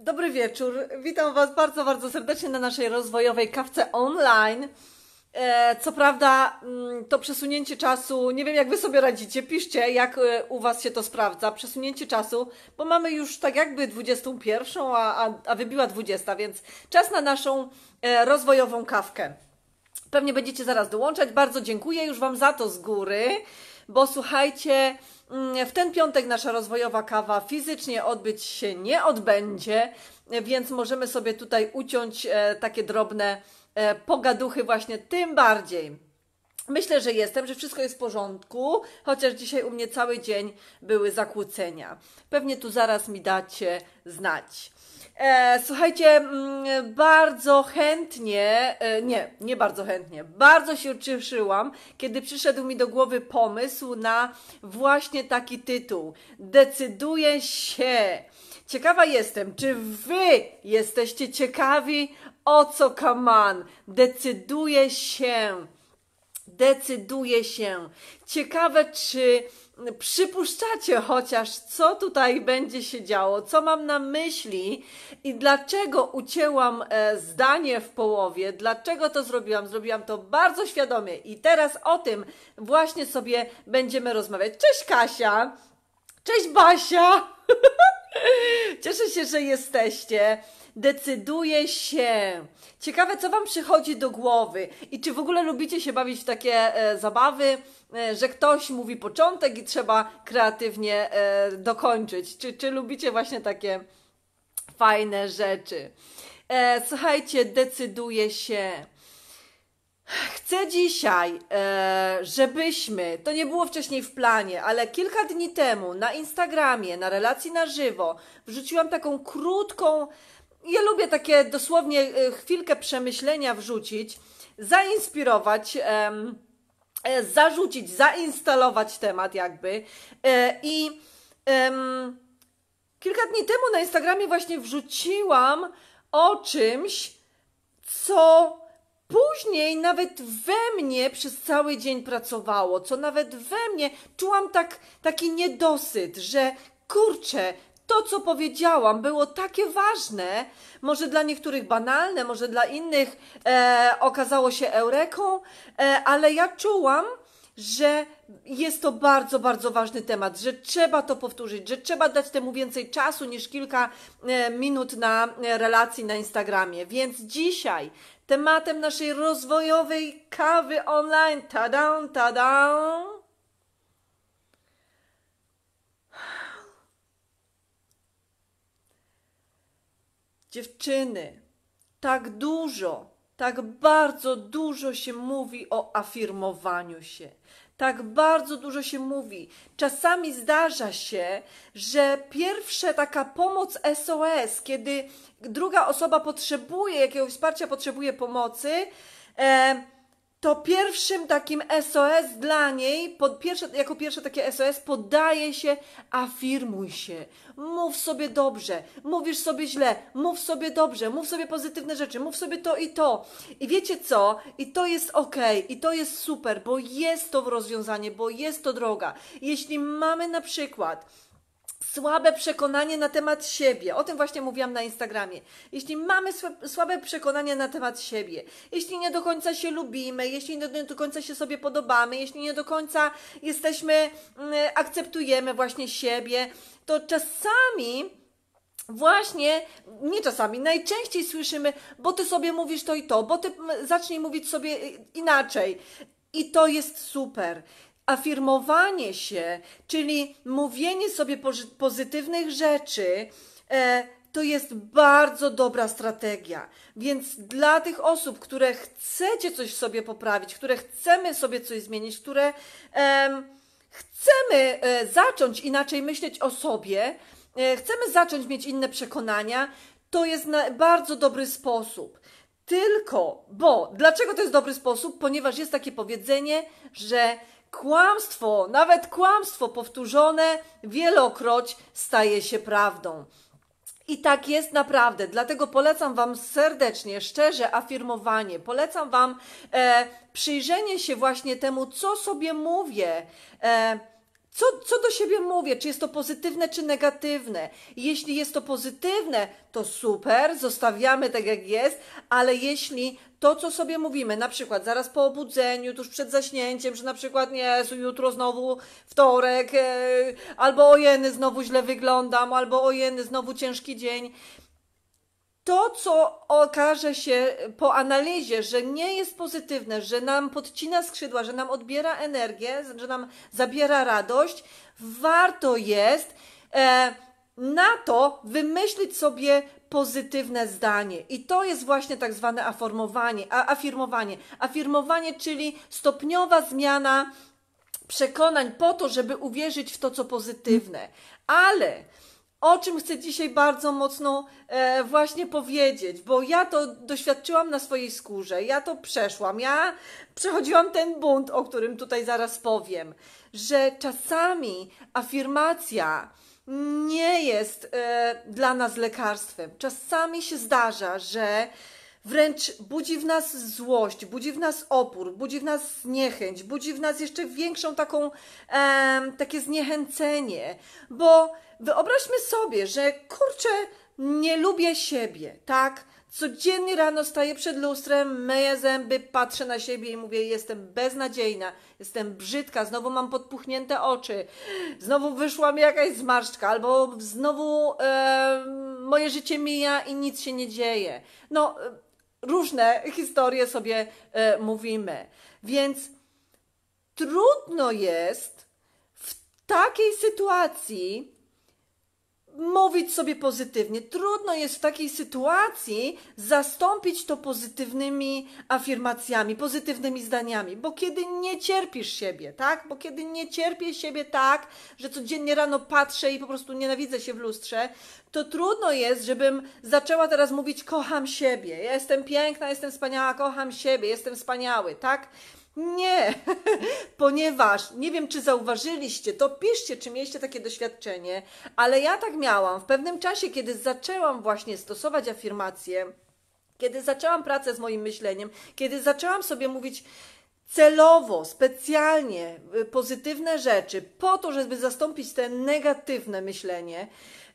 Dobry wieczór. Witam Was bardzo, bardzo serdecznie na naszej rozwojowej kawce online. E, co prawda, mm, to przesunięcie czasu, nie wiem jak Wy sobie radzicie, piszcie jak e, u Was się to sprawdza, przesunięcie czasu, bo mamy już tak jakby 21, a, a, a wybiła 20, więc czas na naszą e, rozwojową kawkę. Pewnie będziecie zaraz dołączać, bardzo dziękuję już Wam za to z góry, bo słuchajcie, Mm, w ten piątek nasza rozwojowa kawa fizycznie odbyć się nie odbędzie, więc możemy sobie tutaj uciąć e, takie drobne e, pogaduchy, właśnie tym bardziej. Myślę, że jestem, że wszystko jest w porządku, chociaż dzisiaj u mnie cały dzień były zakłócenia. Pewnie tu zaraz mi dacie znać. E, słuchajcie, mm, bardzo chętnie, e, nie, nie bardzo chętnie, bardzo się cieszyłam, kiedy przyszedł mi do głowy pomysł na właśnie taki tytuł. Decyduję się. Ciekawa jestem, czy wy jesteście ciekawi, o co kaman? Decyduję się. Decyduję się. Ciekawe, czy przypuszczacie chociaż, co tutaj będzie się działo, co mam na myśli i dlaczego ucięłam e, zdanie w połowie, dlaczego to zrobiłam. Zrobiłam to bardzo świadomie i teraz o tym właśnie sobie będziemy rozmawiać. Cześć Kasia! Cześć Basia! Cieszę się, że jesteście decyduje się. Ciekawe, co Wam przychodzi do głowy i czy w ogóle lubicie się bawić w takie e, zabawy, e, że ktoś mówi początek i trzeba kreatywnie e, dokończyć. Czy, czy lubicie właśnie takie fajne rzeczy? E, słuchajcie, decyduje się. Chcę dzisiaj, e, żebyśmy, to nie było wcześniej w planie, ale kilka dni temu na Instagramie, na relacji na żywo, wrzuciłam taką krótką ja lubię takie dosłownie y, chwilkę przemyślenia wrzucić, zainspirować. E, zarzucić, zainstalować temat, jakby. E, I kilka dni temu na Instagramie właśnie wrzuciłam o czymś, co później nawet we mnie przez cały dzień pracowało, co nawet we mnie czułam tak, taki niedosyt, że kurczę, to, co powiedziałam, było takie ważne, może dla niektórych banalne, może dla innych e, okazało się eureką, e, ale ja czułam, że jest to bardzo, bardzo ważny temat, że trzeba to powtórzyć, że trzeba dać temu więcej czasu niż kilka e, minut na relacji na Instagramie. Więc dzisiaj tematem naszej rozwojowej kawy online, ta-dam, ta-dam, Dziewczyny, tak dużo, tak bardzo dużo się mówi o afirmowaniu się. Tak bardzo dużo się mówi. Czasami zdarza się, że pierwsza taka pomoc SOS, kiedy druga osoba potrzebuje jakiegoś wsparcia, potrzebuje pomocy, e, to pierwszym takim SOS dla niej, pod pierwsze, jako pierwsze takie SOS, podaje się, afirmuj się, mów sobie dobrze, mówisz sobie źle, mów sobie dobrze, mów sobie pozytywne rzeczy, mów sobie to i to. I wiecie co? I to jest ok, i to jest super, bo jest to rozwiązanie, bo jest to droga. Jeśli mamy na przykład słabe przekonanie na temat siebie. O tym właśnie mówiłam na Instagramie. Jeśli mamy słabe przekonanie na temat siebie, jeśli nie do końca się lubimy, jeśli nie do końca się sobie podobamy, jeśli nie do końca jesteśmy, mm, akceptujemy właśnie siebie, to czasami Właśnie, nie czasami, najczęściej słyszymy, bo ty sobie mówisz to i to, bo ty mm, zacznij mówić sobie y, inaczej. I to jest super afirmowanie się, czyli mówienie sobie pozytywnych rzeczy, e, to jest bardzo dobra strategia. Więc dla tych osób, które chcecie coś w sobie poprawić, które chcemy sobie coś zmienić, które chcemy e, zacząć inaczej myśleć o sobie, e, chcemy zacząć mieć inne przekonania, to jest bardzo dobry sposób. Tylko, bo, dlaczego to jest dobry sposób? Ponieważ jest takie powiedzenie, że Kłamstwo, nawet kłamstwo powtórzone wielokroć staje się prawdą. I tak jest naprawdę, dlatego polecam Wam serdecznie, szczerze afirmowanie, polecam Wam e, przyjrzenie się właśnie temu, co sobie mówię. E, co, co do siebie mówię? Czy jest to pozytywne, czy negatywne? Jeśli jest to pozytywne, to super, zostawiamy tak jak jest, ale jeśli to, co sobie mówimy, na przykład zaraz po obudzeniu, tuż przed zaśnięciem, że na przykład nie, jutro znowu wtorek, e, albo ojeny, znowu źle wyglądam, albo ojeny, znowu ciężki dzień, to, co okaże się po analizie, że nie jest pozytywne, że nam podcina skrzydła, że nam odbiera energię, że nam zabiera radość, warto jest e, na to wymyślić sobie pozytywne zdanie. I to jest właśnie tak zwane aformowanie, a, afirmowanie. Afirmowanie, czyli stopniowa zmiana przekonań po to, żeby uwierzyć w to, co pozytywne. Ale o czym chcę dzisiaj bardzo mocno e, właśnie powiedzieć, bo ja to doświadczyłam na swojej skórze, ja to przeszłam, ja przechodziłam ten bunt, o którym tutaj zaraz powiem, że czasami afirmacja nie jest e, dla nas lekarstwem. Czasami się zdarza, że wręcz budzi w nas złość, budzi w nas opór, budzi w nas niechęć, budzi w nas jeszcze większą taką, e, takie zniechęcenie, bo wyobraźmy sobie, że kurczę, nie lubię siebie, tak? Codziennie rano staję przed lustrem, myję zęby, patrzę na siebie i mówię: Jestem beznadziejna, jestem brzydka, znowu mam podpuchnięte oczy, znowu wyszła mi jakaś zmarszczka, albo znowu e, moje życie mija i nic się nie dzieje. No, różne historie sobie e, mówimy. Więc trudno jest w takiej sytuacji mówić sobie pozytywnie. Trudno jest w takiej sytuacji zastąpić to pozytywnymi afirmacjami, pozytywnymi zdaniami, bo kiedy nie cierpisz siebie, tak? Bo kiedy nie cierpię siebie tak, że codziennie rano patrzę i po prostu nienawidzę się w lustrze, to trudno jest, żebym zaczęła teraz mówić kocham siebie, ja jestem piękna, jestem wspaniała, kocham siebie, jestem wspaniały, tak? Nie, ponieważ nie wiem, czy zauważyliście, to piszcie, czy mieliście takie doświadczenie, ale ja tak miałam. W pewnym czasie, kiedy zaczęłam właśnie stosować afirmacje, kiedy zaczęłam pracę z moim myśleniem, kiedy zaczęłam sobie mówić, celowo, specjalnie y, pozytywne rzeczy, po to, żeby zastąpić te negatywne myślenie,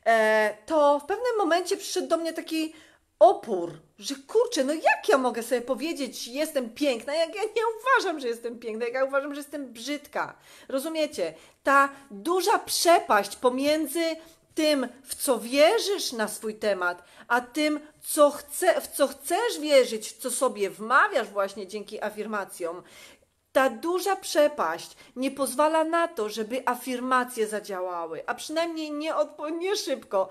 e, to w pewnym momencie przyszedł do mnie taki opór, że kurczę, no jak ja mogę sobie powiedzieć, jestem piękna, jak ja nie uważam, że jestem piękna, jak ja uważam, że jestem brzydka. Rozumiecie? Ta duża przepaść pomiędzy tym, w co wierzysz na swój temat, a tym, co chce, w co chcesz wierzyć, w co sobie wmawiasz właśnie dzięki afirmacjom, ta duża przepaść nie pozwala na to, żeby afirmacje zadziałały, a przynajmniej nie, odpo- nie szybko.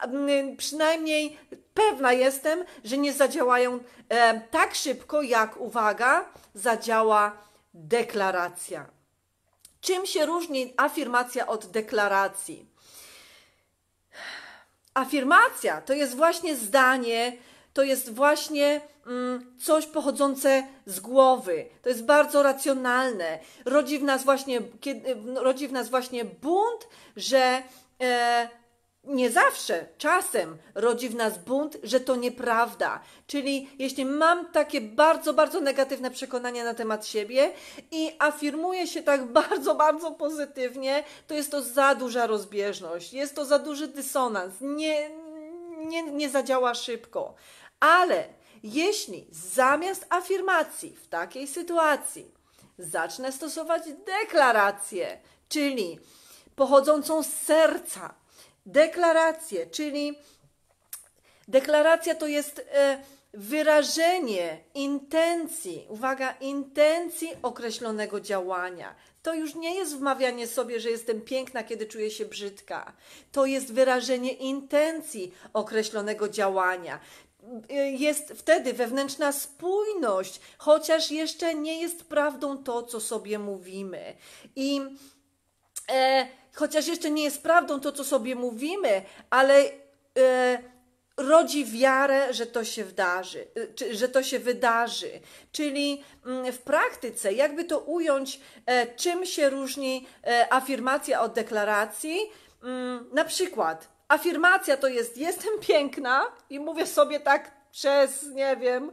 Mm, przynajmniej pewna jestem, że nie zadziałają e, tak szybko, jak uwaga, zadziała deklaracja. Czym się różni afirmacja od deklaracji? Afirmacja to jest właśnie zdanie, to jest właśnie mm, coś pochodzące z głowy. To jest bardzo racjonalne. Rodzi w nas właśnie, kiedy, no, rodzi w nas właśnie bunt, że e, nie zawsze, czasem rodzi w nas bunt, że to nieprawda. Czyli jeśli mam takie bardzo, bardzo negatywne przekonania na temat siebie i afirmuję się tak bardzo, bardzo pozytywnie, to jest to za duża rozbieżność, jest to za duży dysonans. Nie, nie, nie zadziała szybko. Ale jeśli zamiast afirmacji w takiej sytuacji zacznę stosować deklarację, czyli pochodzącą z serca, deklarację, czyli deklaracja to jest e, wyrażenie intencji, uwaga, intencji określonego działania. To już nie jest wmawianie sobie, że jestem piękna, kiedy czuję się brzydka. To jest wyrażenie intencji określonego działania. Y, jest wtedy wewnętrzna spójność, chociaż jeszcze nie jest prawdą to, co sobie mówimy. I e, chociaż jeszcze nie jest prawdą to, co sobie mówimy, ale e, rodzi wiarę, że to się wydarzy, y, czy, że to się wydarzy. Czyli mm, w praktyce, jakby to ująć, e, czym się różni e, afirmacja od deklaracji, mm, na przykład Afirmacja to jest jestem piękna i mówię sobie tak przez, nie wiem,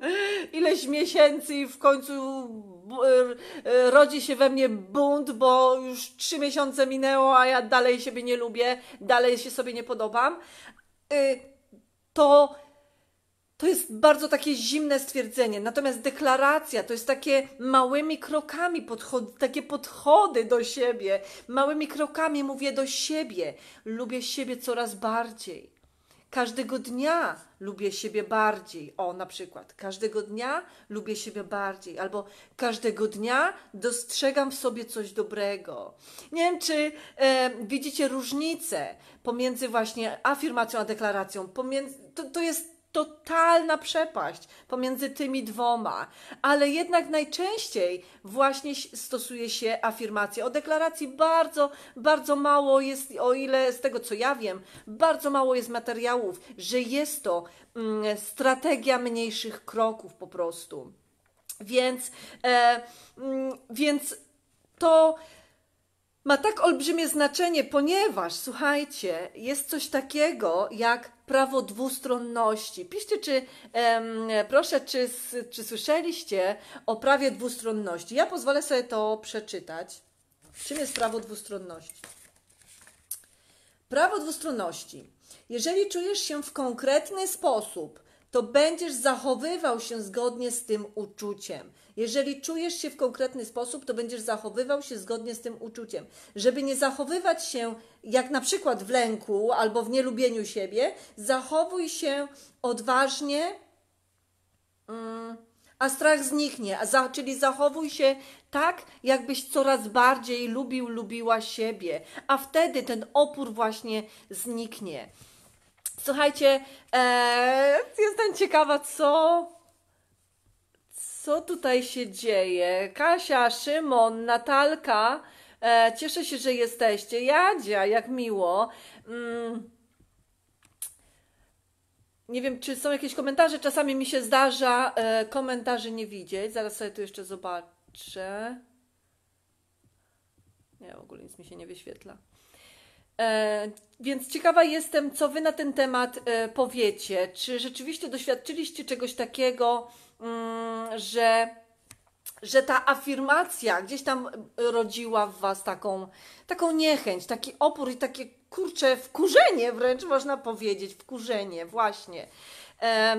ileś miesięcy i w końcu e, e, rodzi się we mnie bunt, bo już trzy miesiące minęło, a ja dalej siebie nie lubię, dalej się sobie nie podobam. Y, to to jest bardzo takie zimne stwierdzenie. Natomiast deklaracja to jest takie małymi krokami, podchod takie podchody do siebie. Małymi krokami mówię do siebie. Lubię siebie coraz bardziej. Każdego dnia lubię siebie bardziej. O, na przykład, każdego dnia lubię siebie bardziej, albo każdego dnia dostrzegam w sobie coś dobrego. Nie wiem, czy e, widzicie różnicę pomiędzy właśnie afirmacją a deklaracją. Pomiędzy, to, to jest totalna przepaść pomiędzy tymi dwoma, ale jednak najczęściej właśnie stosuje się afirmacje. O deklaracji bardzo, bardzo mało jest, o ile z tego co ja wiem, bardzo mało jest materiałów, że jest to mm, strategia mniejszych kroków po prostu. Więc, e, mm, więc to ma tak olbrzymie znaczenie, ponieważ, słuchajcie, jest coś takiego jak prawo dwustronności. Piszcie, czy, em, proszę, czy, czy słyszeliście o prawie dwustronności. Ja pozwolę sobie to przeczytać. Czym jest prawo dwustronności? Prawo dwustronności. Jeżeli czujesz się w konkretny sposób to będziesz zachowywał się zgodnie z tym uczuciem. Jeżeli czujesz się w konkretny sposób, to będziesz zachowywał się zgodnie z tym uczuciem. Żeby nie zachowywać się jak na przykład w lęku albo w nielubieniu siebie, zachowuj się odważnie, mm, a strach zniknie. czyli zachowuj się tak, jakbyś coraz bardziej lubił, lubiła siebie, a wtedy ten opór właśnie zniknie. Słuchajcie, e, jestem ciekawa, co, co tutaj się dzieje. Kasia, Szymon, Natalka, e, cieszę się, że jesteście. Jadzia, jak miło. Mm. Nie wiem, czy są jakieś komentarze. Czasami mi się zdarza e, komentarzy nie widzieć. Zaraz sobie tu jeszcze zobaczę. Nie, w ogóle nic mi się nie wyświetla. E, więc ciekawa jestem, co Wy na ten temat e, powiecie. Czy rzeczywiście doświadczyliście czegoś takiego, mm, że, że ta afirmacja gdzieś tam rodziła w Was taką, taką niechęć, taki opór i takie kurcze wkurzenie wręcz można powiedzieć, wkurzenie, właśnie. E,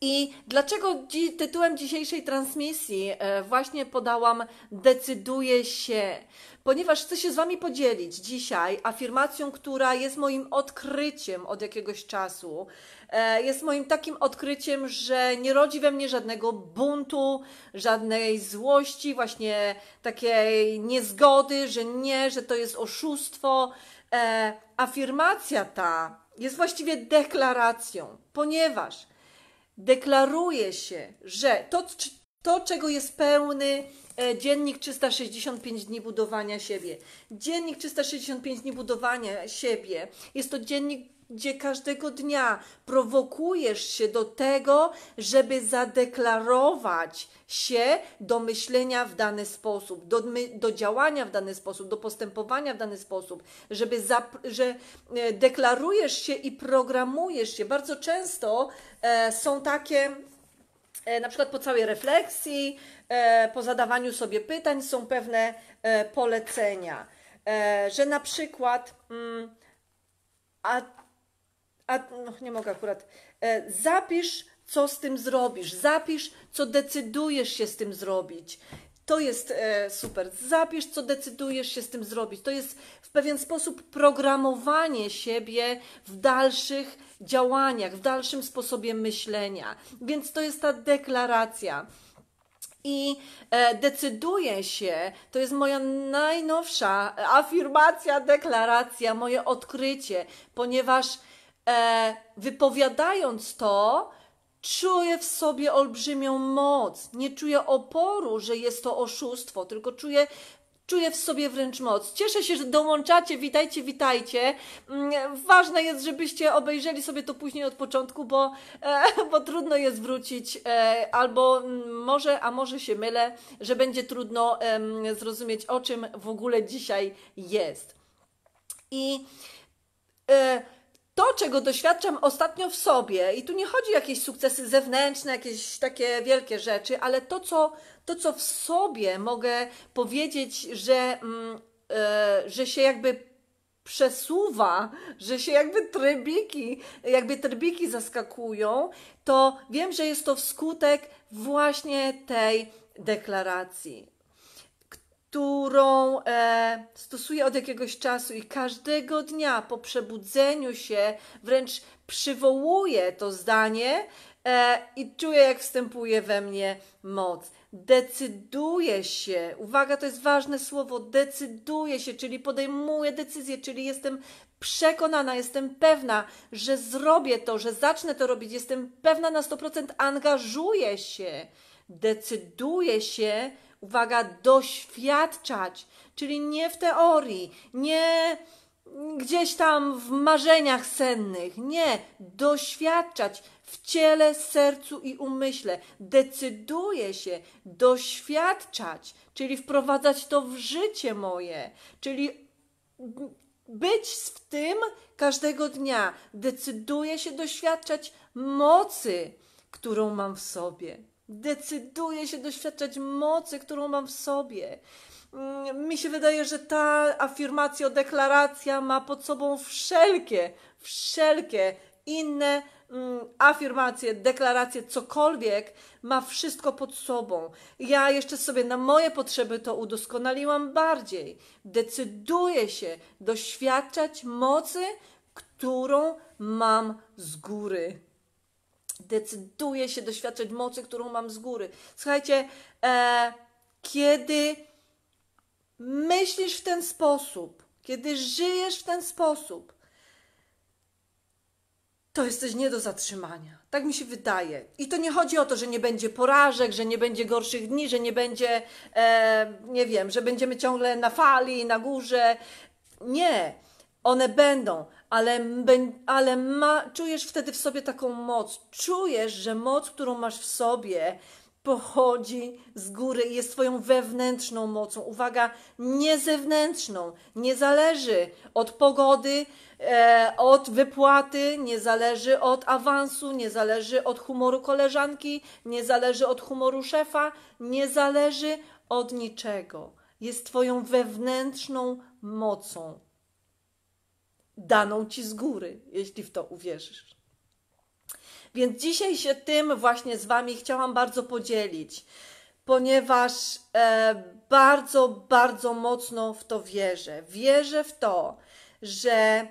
i dlaczego dzi tytułem dzisiejszej transmisji e, właśnie podałam Decyduję się, ponieważ chcę się z Wami podzielić dzisiaj afirmacją, która jest moim odkryciem od jakiegoś czasu. E, jest moim takim odkryciem, że nie rodzi we mnie żadnego buntu, żadnej złości, właśnie takiej niezgody, że nie, że to jest oszustwo. E, afirmacja ta jest właściwie deklaracją, ponieważ deklaruje się, że to, to czego jest pełny e, dziennik 365 dni budowania siebie. Dziennik 365 dni budowania siebie jest to dziennik gdzie każdego dnia prowokujesz się do tego, żeby zadeklarować się do myślenia w dany sposób, do, do działania w dany sposób, do postępowania w dany sposób, żeby że e, deklarujesz się i programujesz się. Bardzo często e, są takie e, na przykład po całej refleksji, e, po zadawaniu sobie pytań są pewne polecenia, że na przykład mm, a a no, nie mogę akurat, e, zapisz, co z tym zrobisz, zapisz, co decydujesz się z tym zrobić. To jest e, super. Zapisz, co decydujesz się z tym zrobić. To jest w pewien sposób programowanie siebie w dalszych działaniach, w dalszym sposobie myślenia. Więc to jest ta deklaracja i e, decyduję się, to jest moja najnowsza afirmacja, deklaracja, moje odkrycie, ponieważ e, wypowiadając to, czuję w sobie olbrzymią moc. Nie czuję oporu, że jest to oszustwo, tylko czuję Czuję w sobie wręcz moc. Cieszę się, że dołączacie. Witajcie, witajcie. Mm, ważne jest, żebyście obejrzeli sobie to później od początku, bo, e, bo trudno jest wrócić, e, albo mm, może, a może się mylę, że będzie trudno zrozumieć, o czym w ogóle dzisiaj jest. I. E, to, czego doświadczam ostatnio w sobie, i tu nie chodzi o jakieś sukcesy zewnętrzne, jakieś takie wielkie rzeczy, ale to, co, to, co w sobie mogę powiedzieć, że, mm, y, że się jakby przesuwa, że się jakby trybiki, jakby trybiki zaskakują, to wiem, że jest to wskutek właśnie tej deklaracji którą e, stosuję od jakiegoś czasu i każdego dnia po przebudzeniu się wręcz przywołuję to zdanie e, i czuję, jak wstępuje we mnie moc. Decyduję się, uwaga, to jest ważne słowo, decyduję się, czyli podejmuję decyzję, czyli jestem przekonana, jestem pewna, że zrobię to, że zacznę to robić, jestem pewna na 100%, angażuję się, decyduję się, uwaga, doświadczać, czyli nie w teorii, nie gdzieś tam w marzeniach sennych, nie, doświadczać w ciele, sercu i umyśle. Decyduję się doświadczać, czyli wprowadzać to w życie moje, czyli być w tym każdego dnia. Decyduję się doświadczać mocy, którą mam w sobie. Decyduję się doświadczać mocy, którą mam w sobie. Mm, mi się wydaje, że ta afirmacja, deklaracja ma pod sobą wszelkie, wszelkie inne mm, afirmacje, deklaracje, cokolwiek, ma wszystko pod sobą. Ja jeszcze sobie na moje potrzeby to udoskonaliłam bardziej. Decyduję się doświadczać mocy, którą mam z góry decyduję się doświadczać mocy, którą mam z góry. Słuchajcie, e, kiedy myślisz w ten sposób, kiedy żyjesz w ten sposób, to jesteś nie do zatrzymania. Tak mi się wydaje. I to nie chodzi o to, że nie będzie porażek, że nie będzie gorszych dni, że nie będzie, e, nie wiem, że będziemy ciągle na fali, na górze. Nie, one będą, ale, ale ma, czujesz wtedy w sobie taką moc. Czujesz, że moc, którą masz w sobie, pochodzi z góry i jest Twoją wewnętrzną mocą. Uwaga, nie zewnętrzną. Nie zależy od pogody, e, od wypłaty, nie zależy od awansu, nie zależy od humoru koleżanki, nie zależy od humoru szefa, nie zależy od niczego. Jest Twoją wewnętrzną mocą daną ci z góry, jeśli w to uwierzysz. Więc dzisiaj się tym właśnie z Wami chciałam bardzo podzielić, ponieważ e, bardzo, bardzo mocno w to wierzę. Wierzę w to, że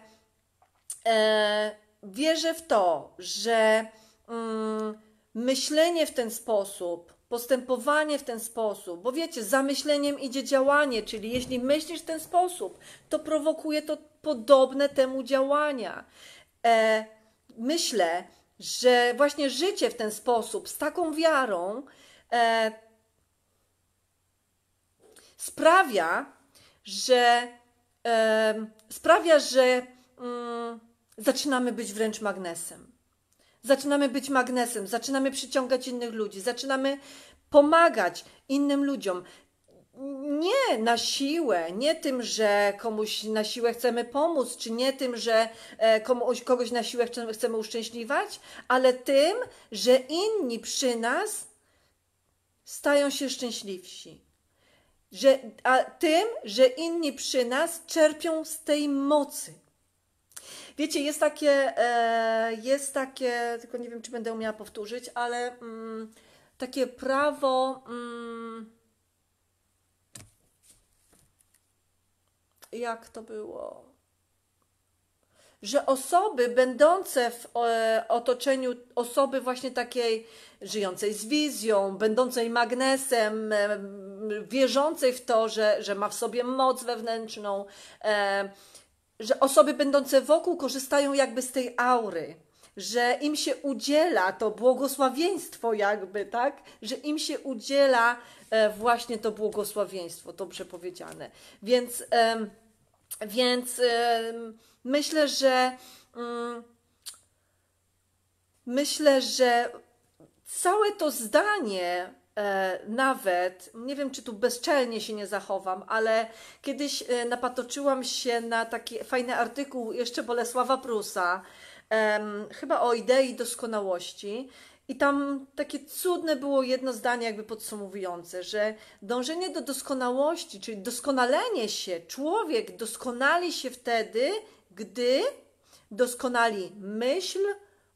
e, wierzę w to, że mm, myślenie w ten sposób postępowanie w ten sposób, bo wiecie, zamyśleniem idzie działanie, czyli jeśli myślisz w ten sposób, to prowokuje to podobne temu działania. E, myślę, że właśnie życie w ten sposób, z taką wiarą, e, sprawia, że e, sprawia, że mm, zaczynamy być wręcz magnesem. Zaczynamy być magnesem, zaczynamy przyciągać innych ludzi, zaczynamy pomagać innym ludziom. Nie na siłę, nie tym, że komuś na siłę chcemy pomóc, czy nie tym, że e, komuś, kogoś na siłę chcemy uszczęśliwać, ale tym, że inni przy nas stają się szczęśliwsi. Że, a tym, że inni przy nas czerpią z tej mocy Wiecie, jest takie, e, jest takie, tylko nie wiem, czy będę umiała powtórzyć, ale mm, takie prawo. Mm, jak to było? że osoby będące w e, otoczeniu osoby właśnie takiej żyjącej z wizją, będącej magnesem, e, wierzącej w to, że, że ma w sobie moc wewnętrzną, że osoby będące wokół korzystają jakby z tej aury, że im się udziela to błogosławieństwo, jakby, tak? Że im się udziela e, właśnie to błogosławieństwo, dobrze powiedziane. Więc, więc myślę, że mm, myślę, że całe to zdanie E, nawet, nie wiem czy tu bezczelnie się nie zachowam, ale kiedyś e, napatoczyłam się na taki fajny artykuł jeszcze Bolesława Prusa, chyba o idei doskonałości. I tam takie cudne było jedno zdanie, jakby podsumowujące, że dążenie do doskonałości, czyli doskonalenie się, człowiek doskonali się wtedy, gdy doskonali myśl,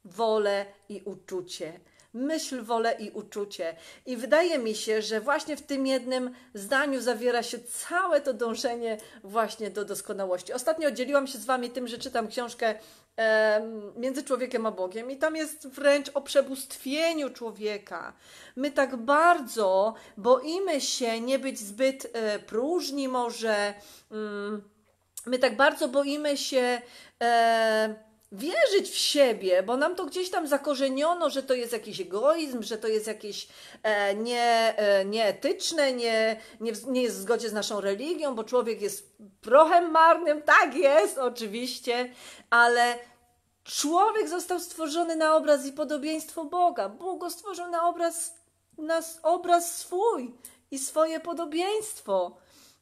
wolę i uczucie myśl, wolę i uczucie. I wydaje mi się, że właśnie w tym jednym zdaniu zawiera się całe to dążenie właśnie do doskonałości. Ostatnio dzieliłam się z Wami tym, że czytam książkę między człowiekiem a Bogiem i tam jest wręcz o przebóstwieniu człowieka. My tak bardzo boimy się nie być zbyt e, próżni może, mm, my tak bardzo boimy się e, wierzyć w siebie, bo nam to gdzieś tam zakorzeniono, że to jest jakiś egoizm, że to jest jakieś e, nie, e, nieetyczne, nie, nie, nie jest w zgodzie z naszą religią, bo człowiek jest prochem marnym, tak jest oczywiście, ale człowiek został stworzony na obraz i podobieństwo Boga. Bóg go stworzył na obraz, na obraz swój i swoje podobieństwo.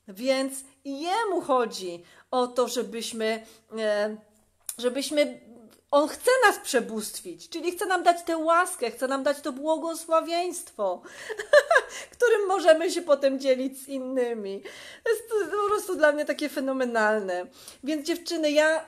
Więc jemu chodzi o to, żebyśmy... E, żebyśmy on chce nas przebóstwić, czyli chce nam dać tę łaskę, chce nam dać to błogosławieństwo, którym możemy się potem dzielić z innymi. To jest po prostu dla mnie takie fenomenalne. Więc dziewczyny, ja y,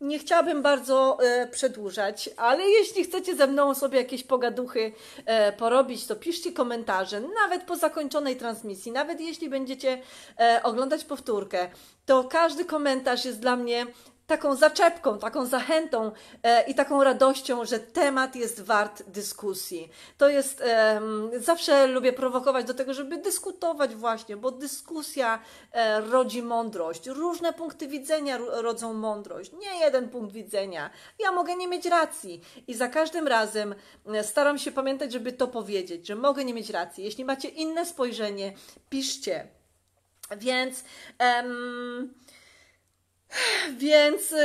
nie chciałabym bardzo y, przedłużać, ale jeśli chcecie ze mną sobie jakieś pogaduchy e, porobić, to piszcie komentarze, nawet po zakończonej transmisji, nawet jeśli będziecie e, oglądać powtórkę, to każdy komentarz jest dla mnie taką zaczepką, taką zachętą e, i taką radością, że temat jest wart dyskusji. To jest, zawsze lubię prowokować do tego, żeby dyskutować właśnie, bo dyskusja e, rodzi mądrość. Różne punkty widzenia rodzą mądrość, nie jeden punkt widzenia. Ja mogę nie mieć racji i za każdym razem e, staram się pamiętać, żeby to powiedzieć, że mogę nie mieć racji. Jeśli macie inne spojrzenie, piszcie. Więc... Em, Więc y,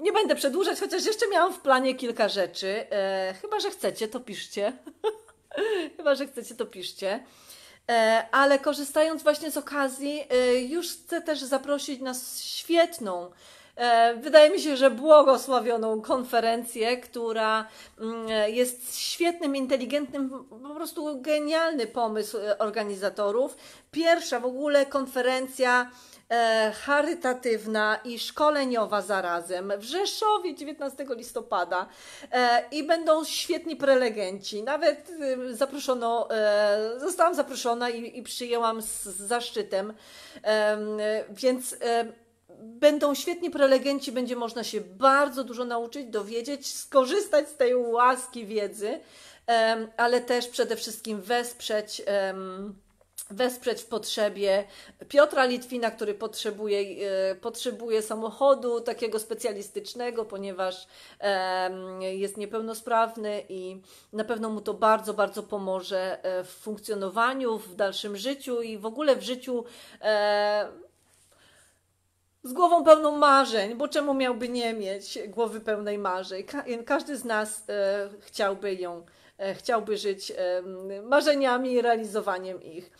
nie będę przedłużać, chociaż jeszcze miałam w planie kilka rzeczy. E, chyba, że chcecie, to piszcie. chyba, że chcecie, to piszcie. E, ale korzystając właśnie z okazji, e, już chcę też zaprosić na świetną e, Wydaje mi się, że błogosławioną konferencję, która mm, jest świetnym, inteligentnym, po prostu genialny pomysł e, organizatorów. Pierwsza w ogóle konferencja E, charytatywna i szkoleniowa zarazem w Rzeszowie 19 listopada e, i będą świetni prelegenci. Nawet y, zaproszono, e, zostałam zaproszona i, i przyjęłam z zaszczytem, więc będą świetni prelegenci, będzie można się bardzo dużo nauczyć, dowiedzieć, skorzystać z tej łaski wiedzy, ale też przede wszystkim wesprzeć wesprzeć w potrzebie Piotra Litwina, który potrzebuje, e, potrzebuje samochodu takiego specjalistycznego, ponieważ jest niepełnosprawny i na pewno mu to bardzo, bardzo pomoże e, w funkcjonowaniu, w dalszym życiu i w ogóle w życiu e, z głową pełną marzeń, bo czemu miałby nie mieć głowy pełnej marzeń? każdy z nas chciałby ją, chciałby żyć marzeniami i realizowaniem ich.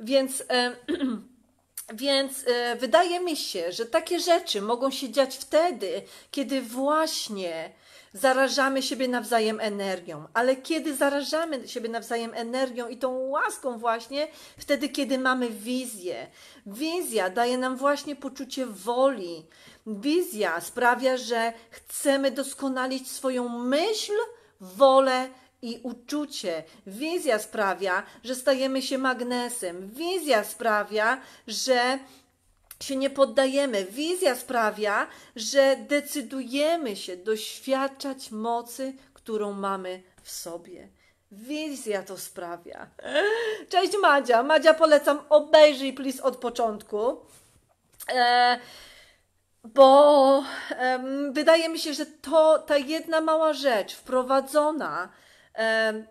Więc. E, więc e, wydaje mi się, że takie rzeczy mogą się dziać wtedy, kiedy właśnie zarażamy siebie nawzajem energią, ale kiedy zarażamy siebie nawzajem energią i tą łaską właśnie, wtedy kiedy mamy wizję. Wizja daje nam właśnie poczucie woli. Wizja sprawia, że chcemy doskonalić swoją myśl, wolę, i uczucie. Wizja sprawia, że stajemy się magnesem. Wizja sprawia, że się nie poddajemy. Wizja sprawia, że decydujemy się doświadczać mocy, którą mamy w sobie. Wizja to sprawia. Cześć Madzia. Madzia polecam, obejrzyj please od początku. E, bo e, wydaje mi się, że to ta jedna mała rzecz wprowadzona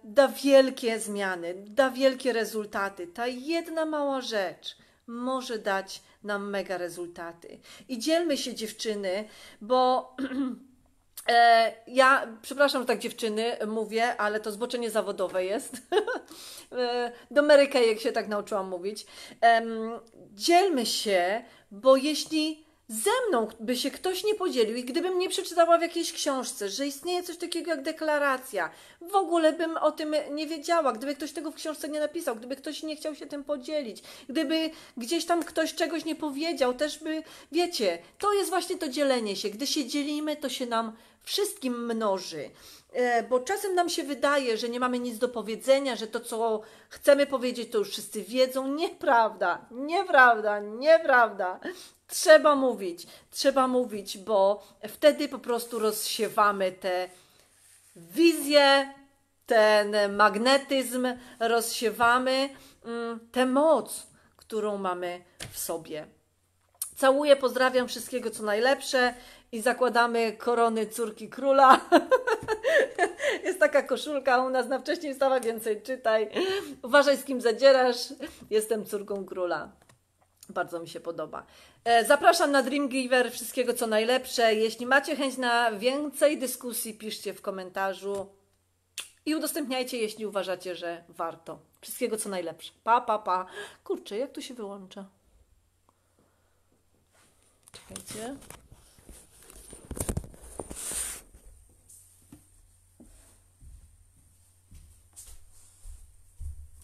da wielkie zmiany, da wielkie rezultaty. Ta jedna mała rzecz może dać nam mega rezultaty. I dzielmy się dziewczyny, bo e, ja, przepraszam, że tak dziewczyny mówię, ale to zboczenie zawodowe jest. E, do Mary jak się tak nauczyłam mówić. Dzielmy się, bo jeśli ze mną by się ktoś nie podzielił i gdybym nie przeczytała w jakiejś książce, że istnieje coś takiego jak deklaracja, w ogóle bym o tym nie wiedziała, gdyby ktoś tego w książce nie napisał, gdyby ktoś nie chciał się tym podzielić, gdyby gdzieś tam ktoś czegoś nie powiedział, też by, wiecie, to jest właśnie to dzielenie się. Gdy się dzielimy, to się nam wszystkim mnoży. E, bo czasem nam się wydaje, że nie mamy nic do powiedzenia, że to, co chcemy powiedzieć, to już wszyscy wiedzą. Nieprawda, nieprawda, nieprawda. Trzeba mówić, trzeba mówić, bo wtedy po prostu rozsiewamy te wizje, ten magnetyzm, rozsiewamy mm, tę moc, którą mamy w sobie. Całuję, pozdrawiam wszystkiego co najlepsze i zakładamy korony córki króla. Jest taka koszulka u nas na wcześniej stała, więcej czytaj. Uważaj z kim zadzierasz, jestem córką króla. Bardzo mi się podoba. E, zapraszam na Dreamgiver. Wszystkiego co najlepsze. Jeśli macie chęć na więcej dyskusji, piszcie w komentarzu i udostępniajcie, jeśli uważacie, że warto. Wszystkiego co najlepsze. Pa, pa, pa. Kurczę, jak tu się wyłącza? Czekajcie.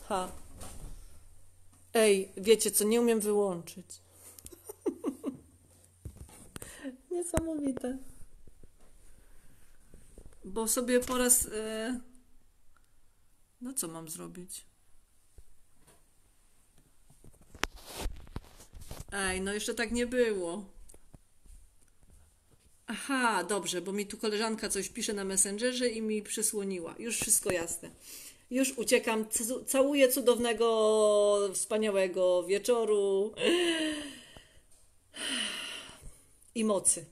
Ha. Ej, wiecie co, nie umiem wyłączyć. Niesamowite. Bo sobie po raz. Yy... No co mam zrobić? Ej, no jeszcze tak nie było. Aha, dobrze, bo mi tu koleżanka coś pisze na Messengerze i mi przysłoniła. Już wszystko jasne już uciekam, całuję cudownego, wspaniałego wieczoru i mocy.